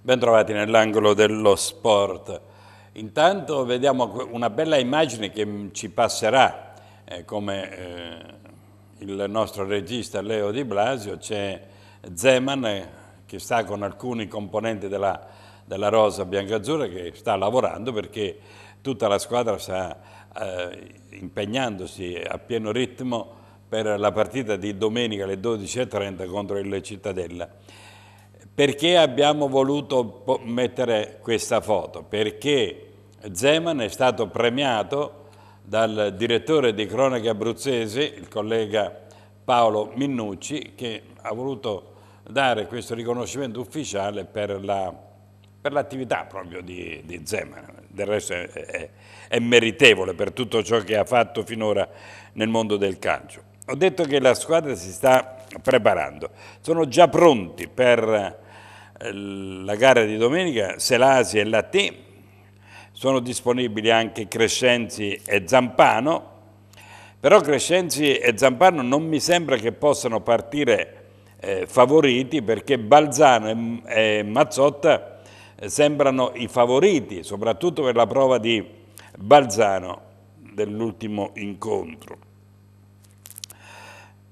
Bentrovati nell'angolo dello sport. Intanto vediamo una bella immagine che ci passerà, eh, come eh, il nostro regista Leo Di Blasio, c'è Zeman eh, che sta con alcuni componenti della, della rosa biancazzurra che sta lavorando perché tutta la squadra sta eh, impegnandosi a pieno ritmo per la partita di domenica alle 12.30 contro il Cittadella. Perché abbiamo voluto mettere questa foto? Perché Zeman è stato premiato dal direttore di Cronache Abruzzese, il collega Paolo Minnucci, che ha voluto dare questo riconoscimento ufficiale per la per l'attività proprio di, di Zeman, del resto è, è, è meritevole per tutto ciò che ha fatto finora nel mondo del calcio. Ho detto che la squadra si sta preparando, sono già pronti per eh, la gara di domenica Selasi e Latte, sono disponibili anche Crescenzi e Zampano, però Crescenzi e Zampano non mi sembra che possano partire eh, favoriti perché Balzano e, e Mazzotta sembrano i favoriti, soprattutto per la prova di Balzano dell'ultimo incontro.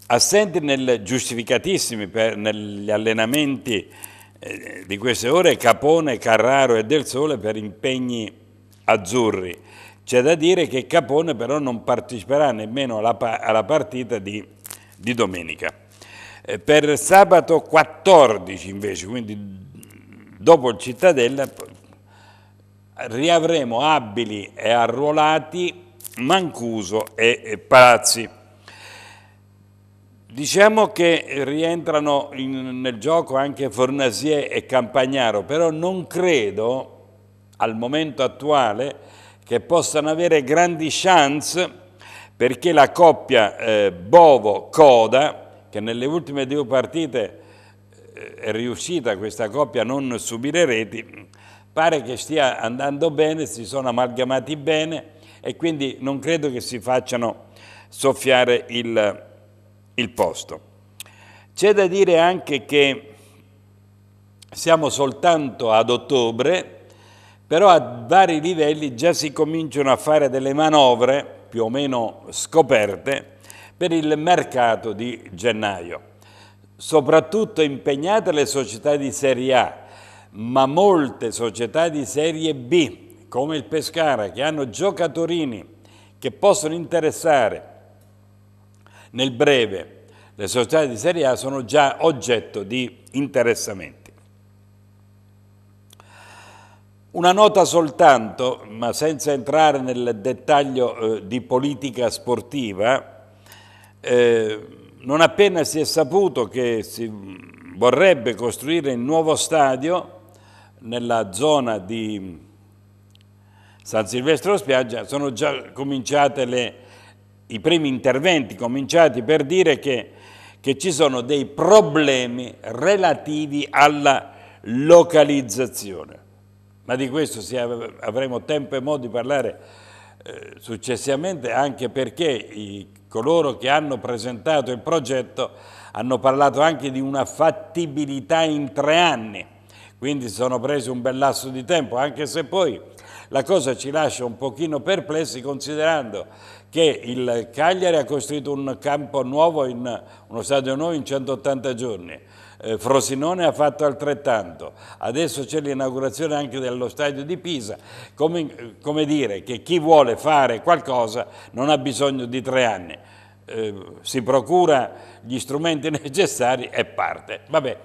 Assenti nel giustificatissimi per, negli allenamenti eh, di queste ore Capone, Carraro e Del Sole per impegni azzurri. C'è da dire che Capone però non parteciperà nemmeno alla, alla partita di, di domenica. Eh, per sabato 14 invece, quindi Dopo il Cittadella riavremo Abili e Arruolati, Mancuso e, Palazzi. Diciamo che rientrano in, nel gioco anche Fornasier e Campagnaro, però non credo al momento attuale che possano avere grandi chance perché la coppia eh, Bovo-Coda, che nelle ultime due partite eh, è riuscita questa coppia a non subire reti, pare che stia andando bene, si sono amalgamati bene e quindi non credo che si facciano soffiare il, il posto. C'è da dire anche che siamo soltanto ad ottobre, però a vari livelli già si cominciano a fare delle manovre più o meno scoperte per il mercato di gennaio soprattutto impegnate le società di serie A, ma molte società di serie B, come il Pescara, che hanno giocatorini che possono interessare nel breve le società di serie A, sono già oggetto di interessamento. Una nota soltanto, ma senza entrare nel dettaglio eh, di politica sportiva, eh, non appena si è saputo che si vorrebbe costruire il nuovo stadio nella zona di San Silvestro Spiaggia, sono già cominciati i primi interventi, cominciati per dire che, che ci sono dei problemi relativi alla localizzazione. Ma di questo avremo tempo e modo di parlare eh, successivamente anche perché i, coloro che hanno presentato il progetto hanno parlato anche di una fattibilità in tre anni, quindi sono presi un bel lasso di tempo, anche se poi la cosa ci lascia un pochino perplessi considerando che il Cagliari ha costruito un campo nuovo, in, uno stadio nuovo in 180 giorni, eh, Frosinone ha fatto altrettanto, adesso c'è l'inaugurazione anche dello stadio di Pisa, come, eh, come, dire che chi vuole fare qualcosa non ha bisogno di tre anni, eh, si procura gli strumenti necessari e parte. Vabbè,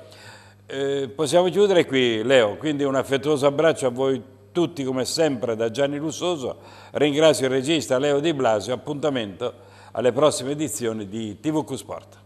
eh, possiamo chiudere qui Leo, quindi un affettuoso abbraccio a voi tutti come sempre da Gianni Lussoso, ringrazio il regista Leo Di Blasio, appuntamento alle prossime edizioni di TVQ Sport.